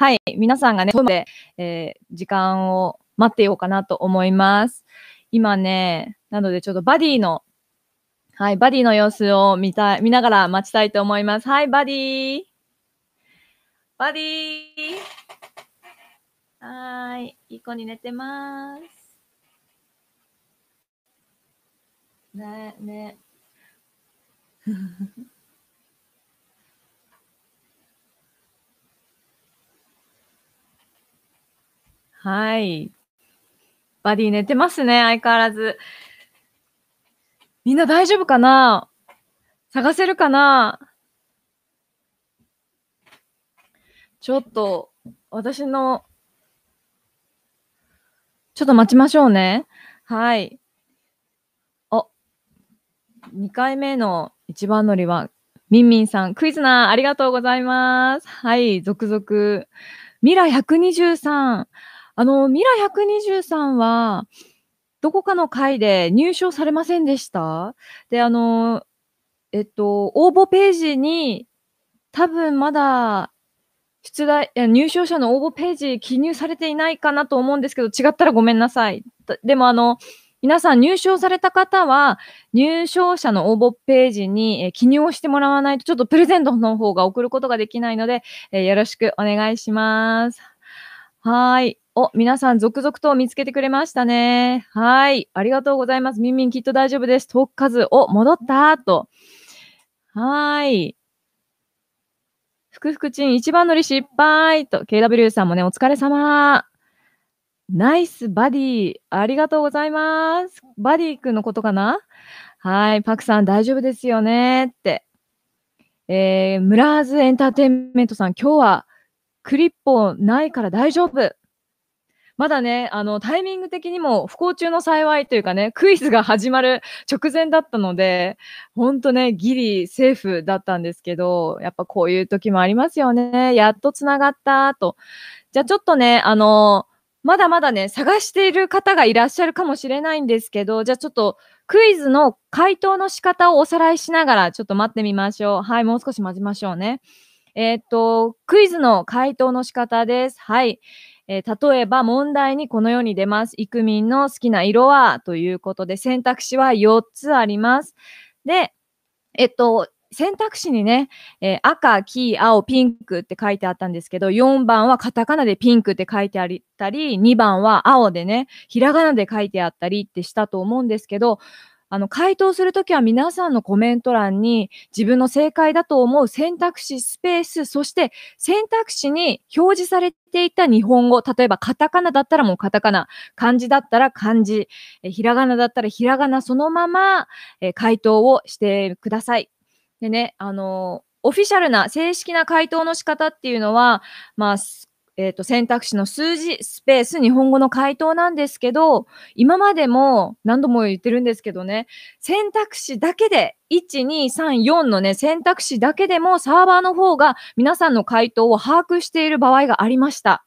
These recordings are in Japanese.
はい、皆さんがね、トイレで、えー、時間を待ってようかなと思います。今ね、なのでちょっとバディの、はい、バディの様子を見たい、見ながら待ちたいと思います。はい、バディバディはい、いい子に寝てます。ね、ね。はい。バディ寝てますね、相変わらず。みんな大丈夫かな探せるかなちょっと、私の、ちょっと待ちましょうね。はい。お、2回目の一番乗りは、みんみんさん、クイズナー、ありがとうございます。はい、続々。ミラ123。あの、ミラ120さんは、どこかの回で入賞されませんでしたで、あの、えっと、応募ページに、多分まだ、出題、入賞者の応募ページ記入されていないかなと思うんですけど、違ったらごめんなさい。でもあの、皆さん入賞された方は、入賞者の応募ページに、え記入をしてもらわないと、ちょっとプレゼントの方が送ることができないので、えよろしくお願いします。はい。お、皆さん続々と見つけてくれましたね。はい。ありがとうございます。みんみんきっと大丈夫です。遠く数、お、戻ったと。はい。ふくふくちん、一番乗り失敗と、KW さんもね、お疲れ様。ナイスバディ。ありがとうございます。バディ君のことかなはい。パクさん、大丈夫ですよねって。えー、ムラーズエンターテインメントさん、今日はクリップないから大丈夫。まだね、あの、タイミング的にも不幸中の幸いというかね、クイズが始まる直前だったので、ほんとね、ギリセーフだったんですけど、やっぱこういう時もありますよね。やっと繋がった、と。じゃあちょっとね、あの、まだまだね、探している方がいらっしゃるかもしれないんですけど、じゃあちょっとクイズの回答の仕方をおさらいしながらちょっと待ってみましょう。はい、もう少し待ちましょうね。えー、っと、クイズの回答の仕方です。はい。えー、例えば問題にこのように出ます。イクミンの好きな色はということで、選択肢は4つあります。で、えっと、選択肢にね、えー、赤、黄、青、ピンクって書いてあったんですけど、4番はカタカナでピンクって書いてあったり、2番は青でね、ひらがなで書いてあったりってしたと思うんですけど、あの、回答するときは皆さんのコメント欄に自分の正解だと思う選択肢、スペース、そして選択肢に表示されていた日本語、例えばカタカナだったらもうカタカナ、漢字だったら漢字、えひらがなだったらひらがなそのまま、え回答をしてください。でね、あのーオフィシャルな正式な回答の仕方っていうのは、まあ、えっ、ー、と、選択肢の数字、スペース、日本語の回答なんですけど、今までも何度も言ってるんですけどね、選択肢だけで、1、2、3、4のね、選択肢だけでもサーバーの方が皆さんの回答を把握している場合がありました。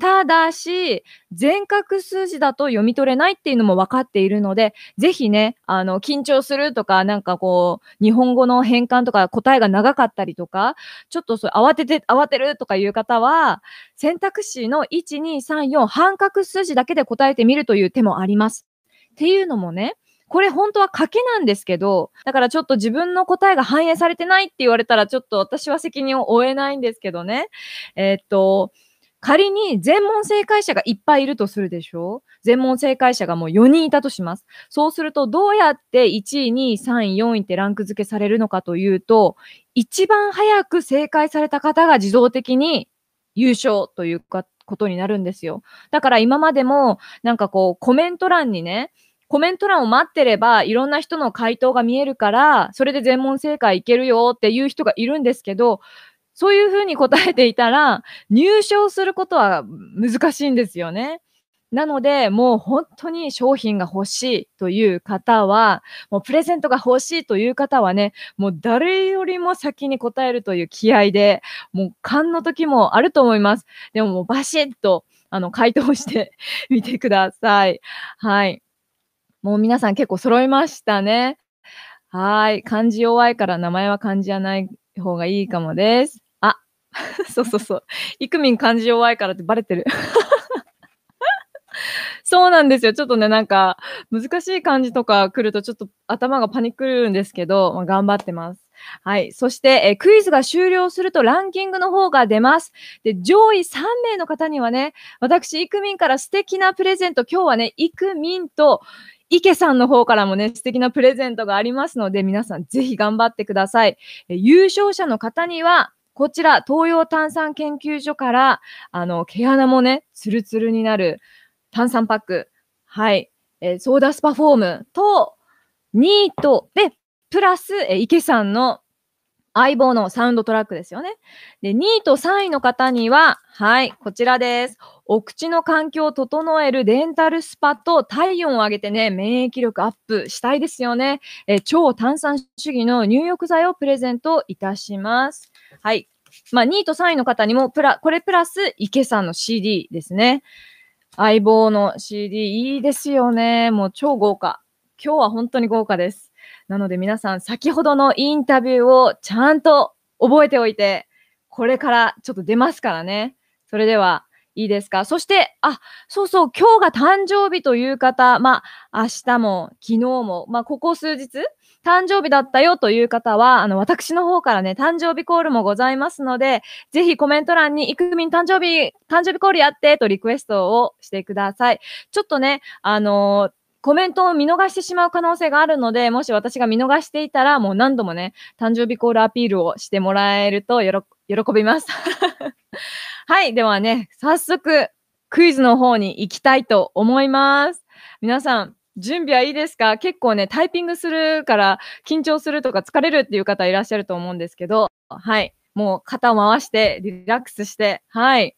ただし、全角数字だと読み取れないっていうのも分かっているので、ぜひね、あの、緊張するとか、なんかこう、日本語の変換とか答えが長かったりとか、ちょっとそう、慌てて、慌てるとかいう方は、選択肢の1、2、3、4、半角数字だけで答えてみるという手もあります。っていうのもね、これ本当は賭けなんですけど、だからちょっと自分の答えが反映されてないって言われたら、ちょっと私は責任を負えないんですけどね。えー、っと、仮に全問正解者がいっぱいいるとするでしょ全問正解者がもう4人いたとします。そうすると、どうやって1位、2位、3位、4位ってランク付けされるのかというと、一番早く正解された方が自動的に優勝というか、ことになるんですよ。だから今までも、なんかこう、コメント欄にね、コメント欄を待ってれば、いろんな人の回答が見えるから、それで全問正解いけるよっていう人がいるんですけど、そういうふうに答えていたら、入賞することは難しいんですよね。なので、もう本当に商品が欲しいという方は、もうプレゼントが欲しいという方はね、もう誰よりも先に答えるという気合で、もう勘の時もあると思います。でももうバシッと、あの、回答してみ てください。はい。もう皆さん結構揃いましたね。はい。漢字弱いから名前は漢字じゃない方がいいかもです。そうそうそう。イクミン漢字弱いからってバレてる。そうなんですよ。ちょっとね、なんか、難しい漢字とか来るとちょっと頭がパニックるんですけど、まあ、頑張ってます。はい。そして、えクイズが終了するとランキングの方が出ます。で、上位3名の方にはね、私、イクミンから素敵なプレゼント、今日はね、イクミンと、池さんの方からもね、素敵なプレゼントがありますので、皆さんぜひ頑張ってください。え優勝者の方には、こちら、東洋炭酸研究所から、あの、毛穴もね、ツルツルになる炭酸パック、はい、えー、ソーダスパフォームと、ニート、で、プラス、えー、池さんの相棒のサウンドトラックですよね。で、2位と3位の方には、はい、こちらです。お口の環境を整えるデンタルスパと体温を上げてね、免疫力アップしたいですよね。え超炭酸主義の入浴剤をプレゼントいたします。はい。まあ、2位と3位の方にも、プラ、これプラス、池さんの CD ですね。相棒の CD、いいですよね。もう超豪華。今日は本当に豪華です。なので皆さん、先ほどのインタビューをちゃんと覚えておいて、これからちょっと出ますからね。それでは、いいですかそして、あ、そうそう、今日が誕生日という方、まあ、明日も、昨日も、まあ、ここ数日、誕生日だったよという方は、あの、私の方からね、誕生日コールもございますので、ぜひコメント欄に、いくみん誕生日、誕生日コールやってとリクエストをしてください。ちょっとね、あのーコメントを見逃してしまう可能性があるので、もし私が見逃していたら、もう何度もね、誕生日コールアピールをしてもらえると喜びます。はい。ではね、早速、クイズの方に行きたいと思います。皆さん、準備はいいですか結構ね、タイピングするから緊張するとか疲れるっていう方いらっしゃると思うんですけど、はい。もう肩を回して、リラックスして、はい。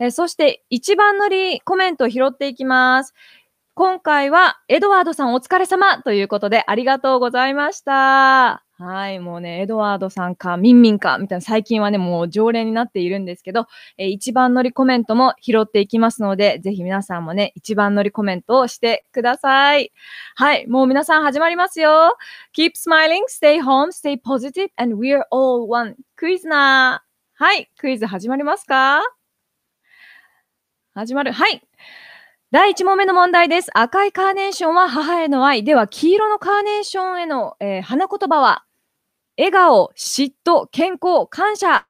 えそして一番乗りコメントを拾っていきます。今回はエドワードさんお疲れ様ということでありがとうございました。はい、もうね、エドワードさんか、ミンミンか、みたいな、最近はね、もう常連になっているんですけど、えー、一番乗りコメントも拾っていきますので、ぜひ皆さんもね、一番乗りコメントをしてください。はい、もう皆さん始まりますよ。Keep smiling, stay home, stay positive, and we're all one. クイズなはい、クイズ始まりますか始まる。はい。第1問目の問題です。赤いカーネーションは母への愛。では、黄色のカーネーションへの、えー、花言葉は笑顔、嫉妬、健康、感謝。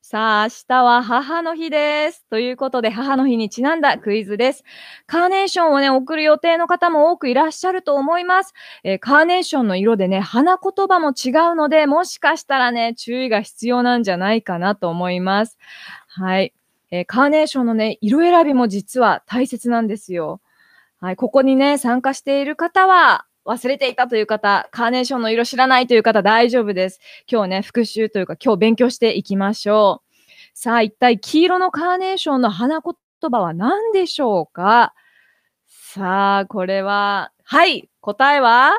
さあ、明日は母の日です。ということで、母の日にちなんだクイズです。カーネーションをね、送る予定の方も多くいらっしゃると思います。えー、カーネーションの色でね、花言葉も違うので、もしかしたらね、注意が必要なんじゃないかなと思います。はい。えー、カーネーションのね、色選びも実は大切なんですよ。はい、ここにね、参加している方は、忘れていたという方、カーネーションの色知らないという方、大丈夫です。今日ね、復習というか、今日勉強していきましょう。さあ、一体、黄色のカーネーションの花言葉は何でしょうかさあ、これは、はい、答えは、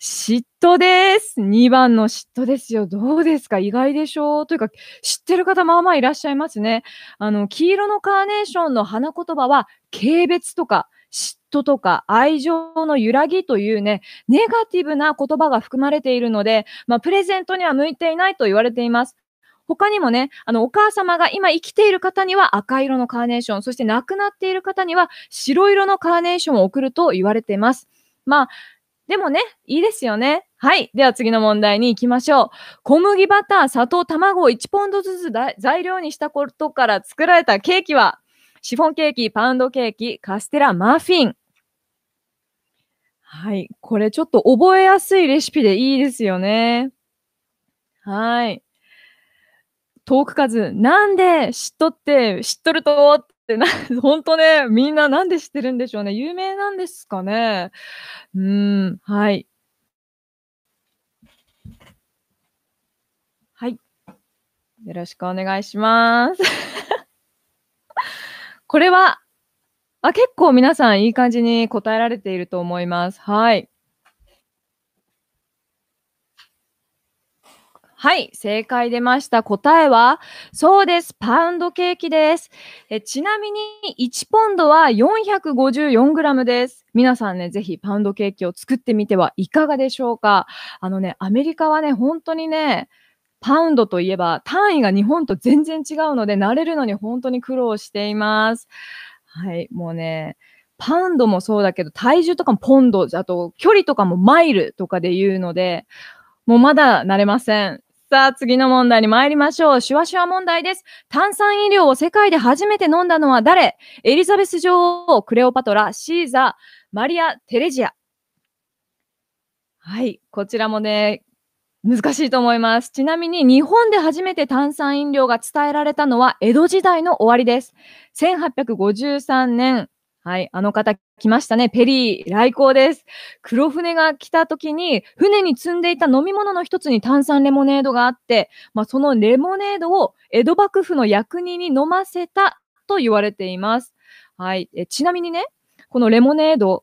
嫉妬です。2番の嫉妬ですよ。どうですか意外でしょうというか、知ってる方、まあまあいらっしゃいますね。あの、黄色のカーネーションの花言葉は、軽蔑とか、嫉妬とか愛情の揺らぎというね、ネガティブな言葉が含まれているので、まあ、プレゼントには向いていないと言われています。他にもね、あの、お母様が今生きている方には赤色のカーネーション、そして亡くなっている方には白色のカーネーションを送ると言われています。まあ、でもね、いいですよね。はい。では次の問題に行きましょう。小麦バター、砂糖、卵を1ポンドずつ材料にしたことから作られたケーキは、シフォンケーキ、パウンドケーキ、カステラ、マフィン。はい。これちょっと覚えやすいレシピでいいですよね。はい。遠く数、なんで知っとって、知っとるとってな、本当ね、みんななんで知ってるんでしょうね。有名なんですかね。うん、はい。はい。よろしくお願いします。これはあ、結構皆さんいい感じに答えられていると思います。はい。はい、正解出ました。答えは、そうです。パウンドケーキです。えちなみに、1ポンドは 454g です。皆さんね、ぜひパウンドケーキを作ってみてはいかがでしょうか。あのね、アメリカはね、本当にね、パウンドといえば単位が日本と全然違うので、慣れるのに本当に苦労しています。はい、もうね、パウンドもそうだけど、体重とかもポンド、あと距離とかもマイルとかで言うので、もうまだ慣れません。さあ、次の問題に参りましょう。シュワシュワ問題です。炭酸飲料を世界で初めて飲んだのは誰エリザベス女王、クレオパトラ、シーザー、マリア・テレジア。はい、こちらもね、難しいと思います。ちなみに日本で初めて炭酸飲料が伝えられたのは江戸時代の終わりです。1853年、はい、あの方来ましたね。ペリー来航です。黒船が来た時に、船に積んでいた飲み物の一つに炭酸レモネードがあって、まあ、そのレモネードを江戸幕府の役人に飲ませたと言われています。はい、えちなみにね、このレモネード、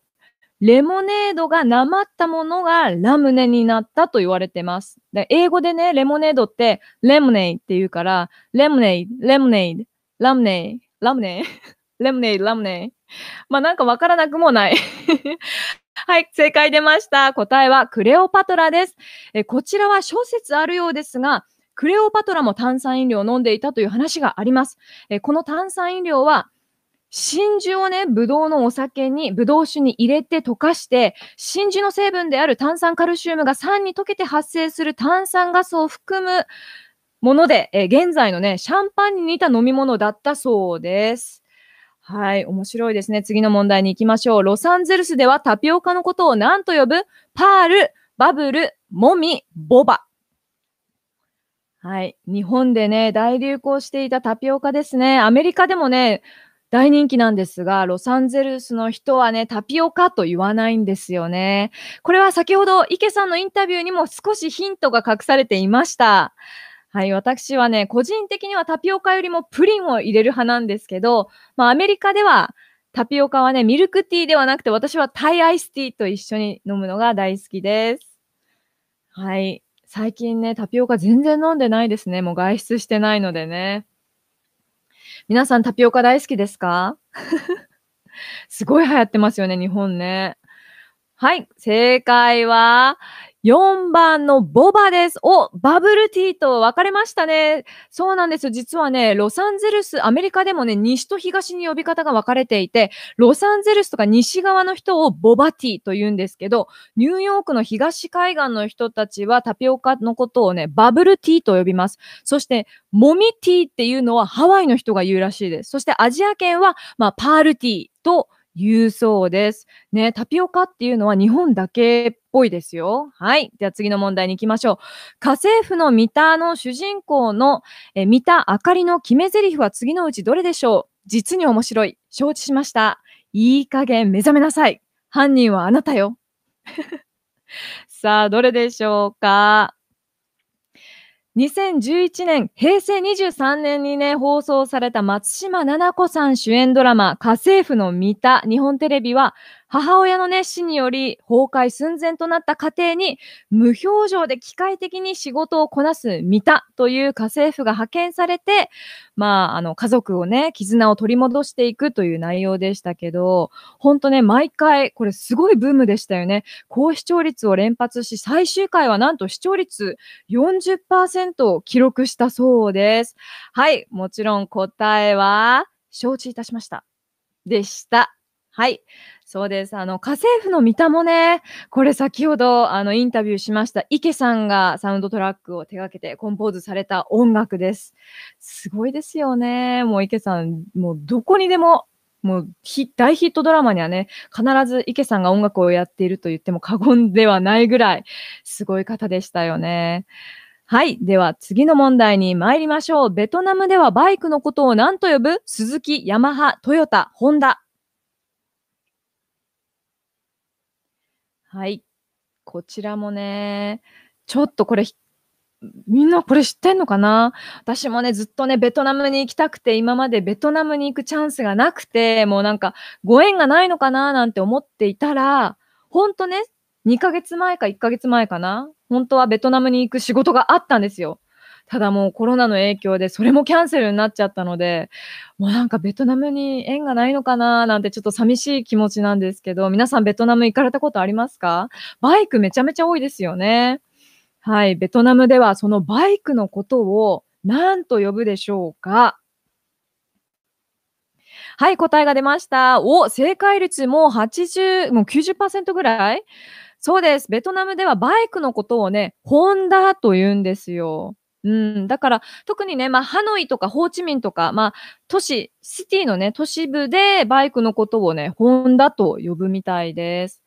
レモネードがなまったものがラムネになったと言われてます。で英語でね、レモネードってレモネイって言うから、レモネイ、レモネイ、ラムネイ、ラムネイ、レモネイ、ラムネイ。まあなんかわからなくもない はい、正解出ました。答えはクレオパトラです。えこちらは諸説あるようですが、クレオパトラも炭酸飲料を飲んでいたという話があります。えこの炭酸飲料は真珠をね、ぶどうのお酒に、ぶどう酒に入れて溶かして、真珠の成分である炭酸カルシウムが酸に溶けて発生する炭酸ガスを含むもので、え現在のね、シャンパンに似た飲み物だったそうです。はい、面白いですね。次の問題に行きましょう。ロサンゼルスではタピオカのことを何と呼ぶパール、バブル、モミ、ボバ。はい。日本でね、大流行していたタピオカですね。アメリカでもね、大人気なんですが、ロサンゼルスの人はね、タピオカと言わないんですよね。これは先ほど池さんのインタビューにも少しヒントが隠されていました。はい、私はね、個人的にはタピオカよりもプリンを入れる派なんですけど、まあアメリカではタピオカはね、ミルクティーではなくて私はタイアイスティーと一緒に飲むのが大好きです。はい。最近ね、タピオカ全然飲んでないですね。もう外出してないのでね。皆さんタピオカ大好きですか すごい流行ってますよね、日本ね。はい、正解は、4番のボバです。お、バブルティーと分かれましたね。そうなんですよ。実はね、ロサンゼルス、アメリカでもね、西と東に呼び方が分かれていて、ロサンゼルスとか西側の人をボバティーと言うんですけど、ニューヨークの東海岸の人たちはタピオカのことをね、バブルティーと呼びます。そして、モミティーっていうのはハワイの人が言うらしいです。そしてアジア圏は、まあ、パールティーと言うそうです。ね、タピオカっていうのは日本だけっぽいですよ。はい。ゃあ次の問題に行きましょう。家政婦の三田の主人公のえ三田あかりの決め台詞は次のうちどれでしょう実に面白い。承知しました。いい加減目覚めなさい。犯人はあなたよ。さあ、どれでしょうか2011年、平成23年にね、放送された松島奈々子さん主演ドラマ、家政婦の三田、日本テレビは、母親の熱心により崩壊寸前となった家庭に無表情で機械的に仕事をこなす三田という家政婦が派遣されて、まあ、あの、家族をね、絆を取り戻していくという内容でしたけど、ほんとね、毎回、これすごいブームでしたよね。高視聴率を連発し、最終回はなんと視聴率40%を記録したそうです。はい、もちろん答えは、承知いたしました。でした。はい。そうです。あの、家政婦の三田もね、これ先ほど、あの、インタビューしました、池さんがサウンドトラックを手掛けてコンポーズされた音楽です。すごいですよね。もう池さん、もうどこにでも、もう大ヒットドラマにはね、必ず池さんが音楽をやっていると言っても過言ではないぐらい、すごい方でしたよね。はい。では次の問題に参りましょう。ベトナムではバイクのことを何と呼ぶ鈴木、ヤマハ、トヨタ、ホンダ。はい。こちらもね、ちょっとこれ、みんなこれ知ってんのかな私もね、ずっとね、ベトナムに行きたくて、今までベトナムに行くチャンスがなくて、もうなんか、ご縁がないのかななんて思っていたら、ほんとね、2ヶ月前か1ヶ月前かな本当はベトナムに行く仕事があったんですよ。ただもうコロナの影響でそれもキャンセルになっちゃったので、もうなんかベトナムに縁がないのかななんてちょっと寂しい気持ちなんですけど、皆さんベトナム行かれたことありますかバイクめちゃめちゃ多いですよね。はい、ベトナムではそのバイクのことを何と呼ぶでしょうかはい、答えが出ました。お、正解率も80、もう90%ぐらいそうです。ベトナムではバイクのことをね、ホンダと言うんですよ。うん、だから、特にね、まあ、ハノイとかホーチミンとか、まあ、都市、シティのね、都市部でバイクのことをね、ホンダと呼ぶみたいです。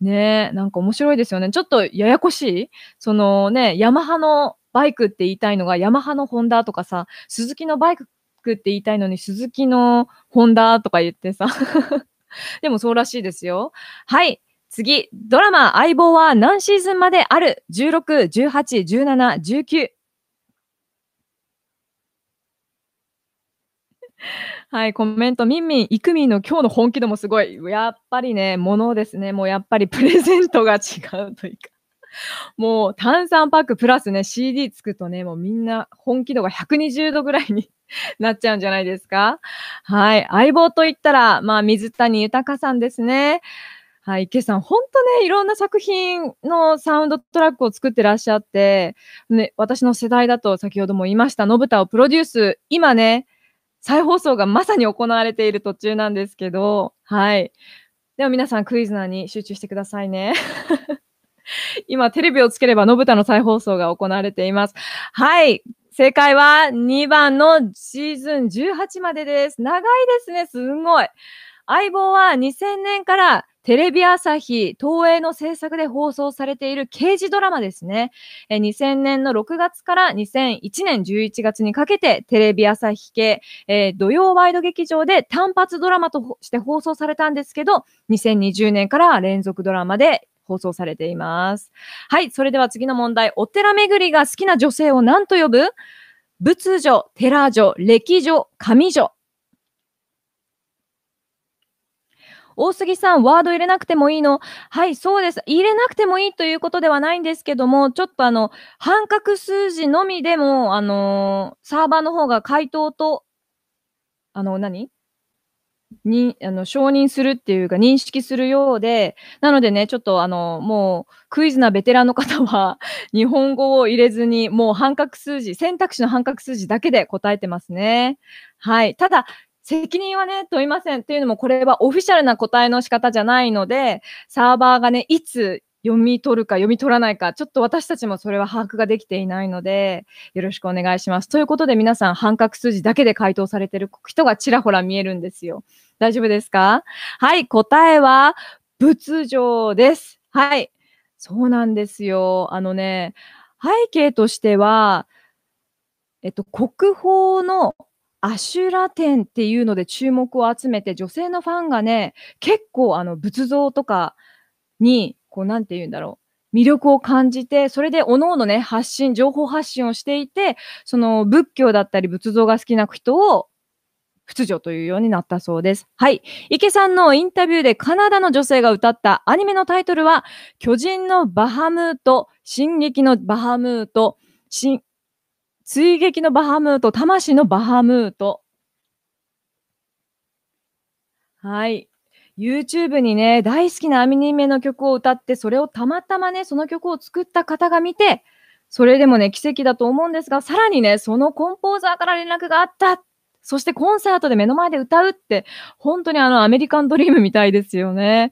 ねなんか面白いですよね。ちょっとややこしいそのね、ヤマハのバイクって言いたいのが、ヤマハのホンダとかさ、スズキのバイクって言いたいのに、スズキのホンダとか言ってさ。でもそうらしいですよ。はい。次、ドラマ相棒は何シーズンまである ?16、18、17、19。はい、コメント、みんみん、いくみんの今日の本気度もすごい。やっぱりね、ものですね。もうやっぱりプレゼントが違うというか。もう炭酸パックプラスね、CD つくとね、もうみんな本気度が120度ぐらいに なっちゃうんじゃないですか。はい。相棒といったら、まあ、水谷豊さんですね。はい、池さん、本当ね、いろんな作品のサウンドトラックを作ってらっしゃって、ね、私の世代だと先ほども言いました、のぶたをプロデュース、今ね、再放送がまさに行われている途中なんですけど、はい。では皆さんクイズナーに集中してくださいね。今、テレビをつければ、のぶたの再放送が行われています。はい。正解は2番のシーズン18までです。長いですね。すんごい。相棒は2000年からテレビ朝日、東映の制作で放送されている刑事ドラマですね。2000年の6月から2001年11月にかけてテレビ朝日系、えー、土曜ワイド劇場で単発ドラマとして放送されたんですけど、2020年から連続ドラマで放送されています。はい、それでは次の問題。お寺巡りが好きな女性を何と呼ぶ仏女、寺女、歴女、神女。大杉さん、ワード入れなくてもいいのはい、そうです。入れなくてもいいということではないんですけども、ちょっとあの、半角数字のみでも、あのー、サーバーの方が回答と、あの何、に、あの、承認するっていうか認識するようで、なのでね、ちょっとあの、もう、クイズなベテランの方は、日本語を入れずに、もう半角数字、選択肢の半角数字だけで答えてますね。はい。ただ、責任はね、問いません。っていうのも、これはオフィシャルな答えの仕方じゃないので、サーバーがね、いつ読み取るか読み取らないか、ちょっと私たちもそれは把握ができていないので、よろしくお願いします。ということで皆さん、半角数字だけで回答されてる人がちらほら見えるんですよ。大丈夫ですかはい、答えは、仏上です。はい。そうなんですよ。あのね、背景としては、えっと、国宝のアシュラ展っていうので注目を集めて、女性のファンがね、結構あの仏像とかに、こうなんて言うんだろう、魅力を感じて、それで各々ね、発信、情報発信をしていて、その仏教だったり仏像が好きな人を仏女というようになったそうです。はい。池さんのインタビューでカナダの女性が歌ったアニメのタイトルは、巨人のバハムート、進撃のバハムート、追撃のバハムート、魂のバハムート。はい。YouTube にね、大好きなアミニメの曲を歌って、それをたまたまね、その曲を作った方が見て、それでもね、奇跡だと思うんですが、さらにね、そのコンポーザーから連絡があった。そしてコンサートで目の前で歌うって、本当にあのアメリカンドリームみたいですよね。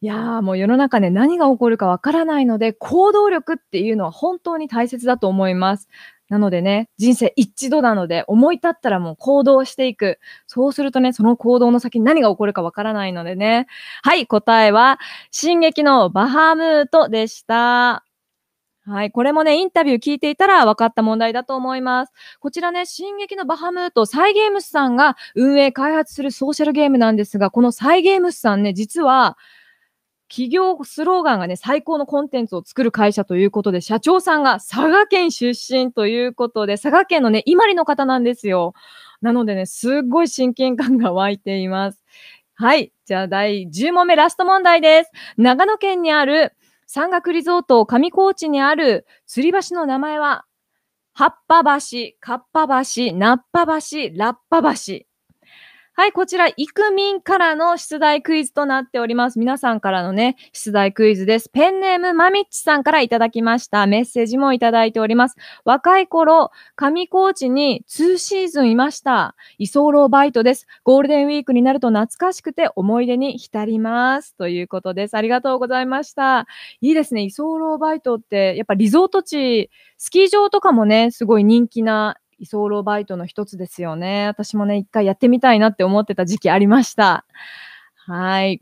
いやーもう世の中ね、何が起こるかわからないので、行動力っていうのは本当に大切だと思います。なのでね、人生一度なので、思い立ったらもう行動していく。そうするとね、その行動の先に何が起こるかわからないのでね。はい、答えは、進撃のバハムートでした。はい。これもね、インタビュー聞いていたら分かった問題だと思います。こちらね、進撃のバハムート、サイゲームスさんが運営開発するソーシャルゲームなんですが、このサイゲームスさんね、実は、企業スローガンがね、最高のコンテンツを作る会社ということで、社長さんが佐賀県出身ということで、佐賀県のね、伊万里の方なんですよ。なのでね、すっごい親近感が湧いています。はい。じゃあ、第10問目、ラスト問題です。長野県にある山岳リゾート上高地にある吊り橋の名前は、葉っぱ橋、かっぱ橋、なっぱ橋、らっぱ橋はい、こちら、イクミンからの出題クイズとなっております。皆さんからのね、出題クイズです。ペンネームまみっちさんからいただきました。メッセージもいただいております。若い頃、上高地に2シーズンいました。居候バイトです。ゴールデンウィークになると懐かしくて思い出に浸ります。ということです。ありがとうございました。いいですね。居候バイトって、やっぱリゾート地、スキー場とかもね、すごい人気な居候バイトの一つですよね。私もね、一回やってみたいなって思ってた時期ありました。はい。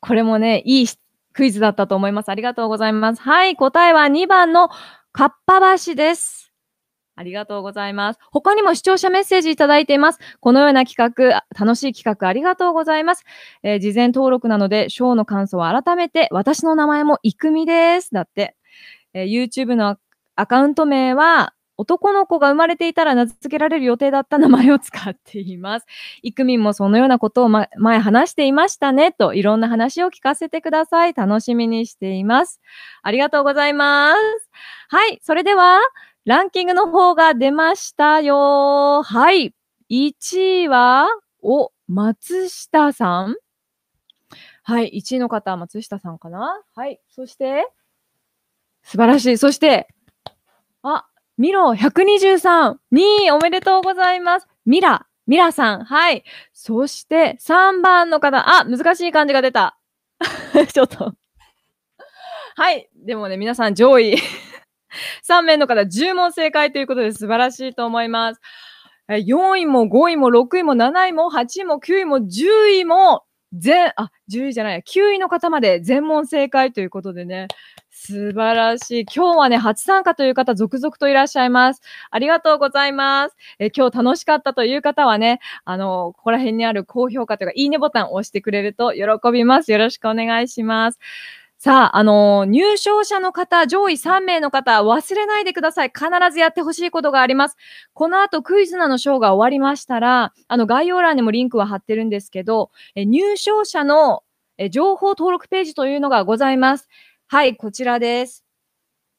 これもね、いいクイズだったと思います。ありがとうございます。はい、答えは2番のかっぱ橋です。ありがとうございます。他にも視聴者メッセージいただいています。このような企画、楽しい企画ありがとうございます。えー、事前登録なので、ショーの感想は改めて、私の名前もいくみです。だって、えー、YouTube のアカウント名は、男の子が生まれていたら名付けられる予定だった名前を使っています。いくみんもそのようなことを、ま、前話していましたねといろんな話を聞かせてください。楽しみにしています。ありがとうございます。はい、それではランキングの方が出ましたよ。はい、1位は、お、松下さん。はい、1位の方は松下さんかな。はい、そして、素晴らしい。そして、あ、ミロ123、2位おめでとうございます。ミラ、ミラさん、はい。そして3番の方、あ、難しい漢字が出た。ちょっと。はい。でもね、皆さん上位3 名の方、10問正解ということで素晴らしいと思います。4位も5位も6位も7位も8位も9位も10位も全、あ、10位じゃない、9位の方まで全問正解ということでね、素晴らしい。今日はね、初参加という方続々といらっしゃいます。ありがとうございます。え今日楽しかったという方はね、あの、ここら辺にある高評価というか、いいねボタンを押してくれると喜びます。よろしくお願いします。さあ、あのー、入賞者の方、上位3名の方、忘れないでください。必ずやってほしいことがあります。この後、クイズなのショーが終わりましたら、あの、概要欄にもリンクは貼ってるんですけど、え入賞者のえ情報登録ページというのがございます。はい、こちらです。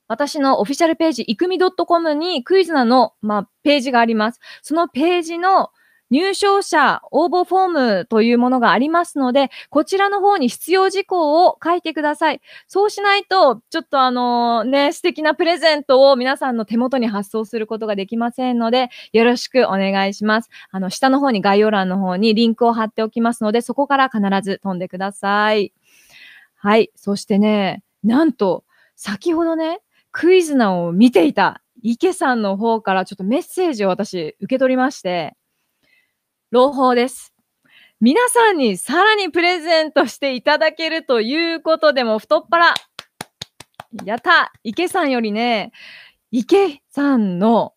私のオフィシャルページ、いくみ .com にクイズナの、まあ、ページがあります。そのページの入賞者応募フォームというものがありますので、こちらの方に必要事項を書いてください。そうしないと、ちょっとあのね、素敵なプレゼントを皆さんの手元に発送することができませんので、よろしくお願いします。あの、下の方に概要欄の方にリンクを貼っておきますので、そこから必ず飛んでください。はい。そしてね、なんと、先ほどね、クイズナを見ていた池さんの方からちょっとメッセージを私受け取りまして、朗報です。皆さんにさらにプレゼントしていただけるということでも太っ腹やった池さんよりね、池さんの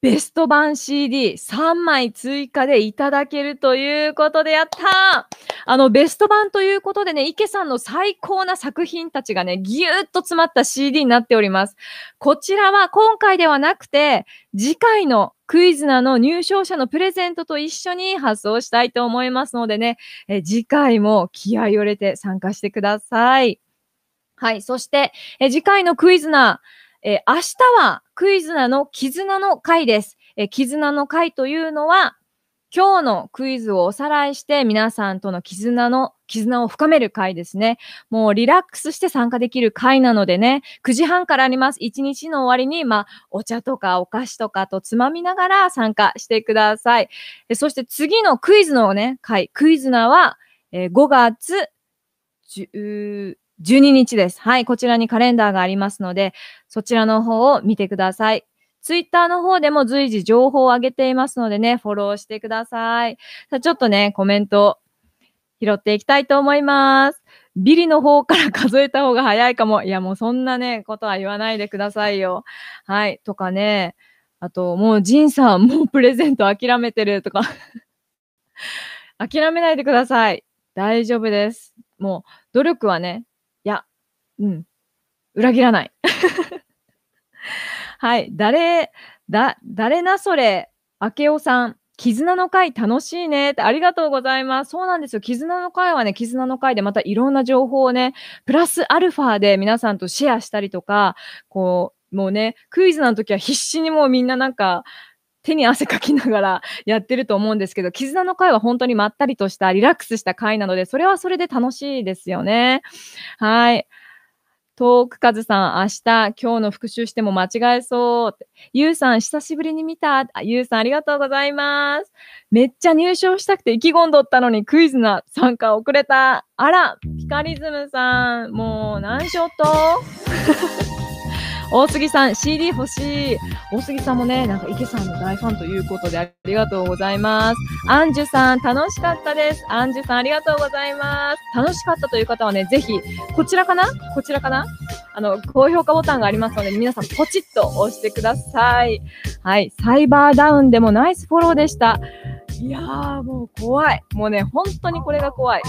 ベスト版 CD3 枚追加でいただけるということで、やったあの、ベスト版ということでね、池さんの最高な作品たちがね、ぎゅーっと詰まった CD になっております。こちらは今回ではなくて、次回のクイズナの入賞者のプレゼントと一緒に発送したいと思いますのでね、え次回も気合を入れて参加してください。はい、そして、え次回のクイズナー、え明日はクイズナの絆の会です。え絆の会というのは、今日のクイズをおさらいして皆さんとの絆の、絆を深める会ですね。もうリラックスして参加できる会なのでね、9時半からあります。1日の終わりに、まあ、お茶とかお菓子とかとつまみながら参加してください。そして次のクイズのね、会、クイズナは、え5月10、12日です。はい、こちらにカレンダーがありますので、そちらの方を見てください。ツイッターの方でも随時情報を上げていますのでね、フォローしてください。さあ、ちょっとね、コメント拾っていきたいと思います。ビリの方から数えた方が早いかも。いや、もうそんなね、ことは言わないでくださいよ。はい、とかね。あと、もうジンさん、もうプレゼント諦めてるとか諦めないでください。大丈夫です。もう、努力はね、うん。裏切らない。はい。誰、だ、誰なそれ、明けおさん。絆の会楽しいねってありがとうございます。そうなんですよ。絆の会はね、絆の会でまたいろんな情報をね、プラスアルファで皆さんとシェアしたりとか、こう、もうね、クイズの時は必死にもうみんななんか、手に汗かきながらやってると思うんですけど、絆の会は本当にまったりとしたリラックスした会なので、それはそれで楽しいですよね。はい。トークカズさん、明日、今日の復習しても間違えそう。ゆうさん、久しぶりに見た。ゆうさん、ありがとうございます。めっちゃ入賞したくて意気込んどったのにクイズな参加遅れた。あら、ピカリズムさん、もう、何ショット大杉さん、CD 欲しい。大杉さんもね、なんか池さんの大ファンということでありがとうございます。アンジュさん、楽しかったです。アンジュさん、ありがとうございます。楽しかったという方はね、ぜひ、こちらかなこちらかなあの、高評価ボタンがありますので、皆さんポチッと押してください。はい、サイバーダウンでもナイスフォローでした。いやーもう怖い。もうね、本当にこれが怖い。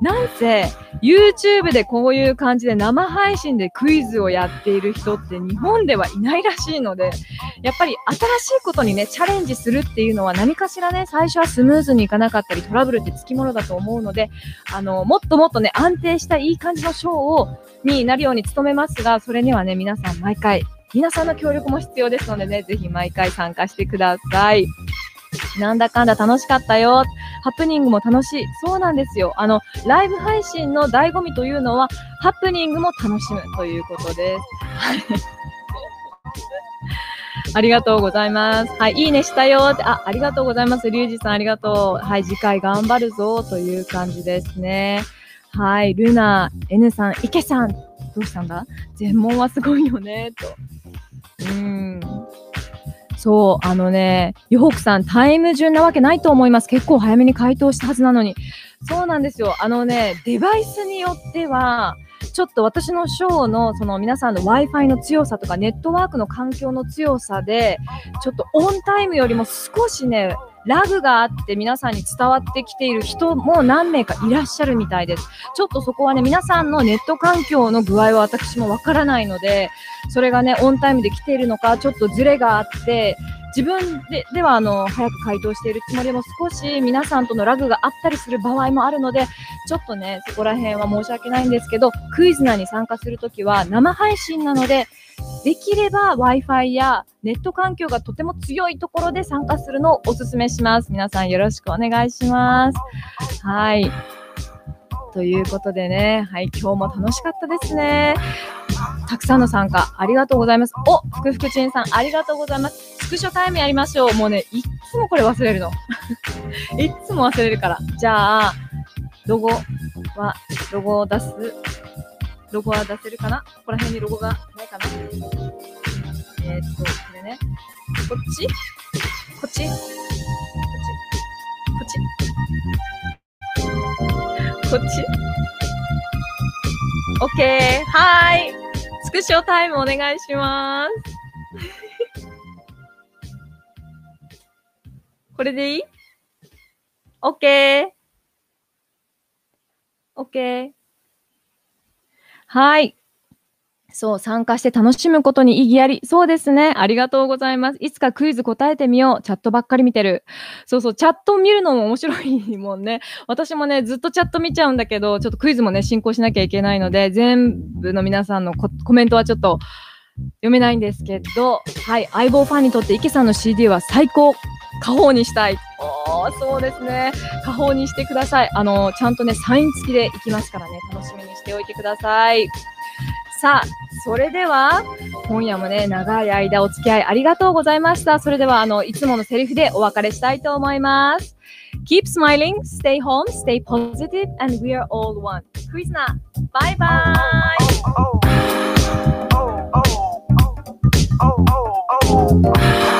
なんせ、YouTube でこういう感じで生配信でクイズをやっている人って日本ではいないらしいので、やっぱり新しいことにね、チャレンジするっていうのは何かしらね、最初はスムーズにいかなかったり、トラブルってつきものだと思うので、あの、もっともっとね、安定したいい感じのショーを、になるように努めますが、それにはね、皆さん毎回、皆さんの協力も必要ですのでね、ぜひ毎回参加してください。なんだかんだ楽しかったよ。ハプニングも楽しい。そうなんですよ。あの、ライブ配信の醍醐味というのは、ハプニングも楽しむということです。はい。ありがとうございます。はい、いいねしたよって、あ、ありがとうございます。リュウジさんありがとう。はい、次回頑張るぞという感じですね。はい、ルナ、N さん、池さん、どうしたんだ全問はすごいよね、と。うん。そう、あのね、ヨークさん、タイム順なわけないと思います。結構早めに回答したはずなのに。そうなんですよ。あのね、デバイスによっては、ちょっと私のショーのその皆さんの Wi-Fi の強さとかネットワークの環境の強さで、ちょっとオンタイムよりも少しね、ラグがあって皆さんに伝わってきている人も何名かいらっしゃるみたいです。ちょっとそこはね、皆さんのネット環境の具合は私もわからないので、それがね、オンタイムで来ているのか、ちょっとズレがあって、自分でではあの早く回答しているつもりも少し皆さんとのラグがあったりする場合もあるのでちょっとねそこら辺は申し訳ないんですけどクイズナに参加するときは生配信なのでできれば Wi-Fi やネット環境がとても強いところで参加するのをお勧めします。皆さんよろしくお願いします。はい。ということでね、はい、今日も楽しかったですね。たくさんの参加、ありがとうございます。お、ふくふくちんさん、ありがとうございます。スクショタイムやりましょう。もうね、いっつもこれ忘れるの。いっつも忘れるから。じゃあ、ロゴは、ロゴを出すロゴは出せるかなここら辺にロゴがないかなえー、っと、これね。こっちこっちこっちこっちこっち ?OK! はーいスクショタイムお願いします。これでいい ?OK!OK! OK OK はい。そう、参加して楽しむことに意義あり。そうですね。ありがとうございます。いつかクイズ答えてみよう。チャットばっかり見てる。そうそう、チャット見るのも面白いもんね。私もね、ずっとチャット見ちゃうんだけど、ちょっとクイズもね、進行しなきゃいけないので、全部の皆さんのコメントはちょっと読めないんですけど、はい、相棒ファンにとって池さんの CD は最高過方にしたい。おー、そうですね。過方にしてください。あの、ちゃんとね、サイン付きでいきますからね、楽しみにしておいてください。さあ、それでは、今夜もね、長い間お付き合いありがとうございました。それでは、あの、いつものセリフでお別れしたいと思います。Keep smiling, stay home, stay positive, and we are all one. クイズナ、バイバイ oh, oh, oh.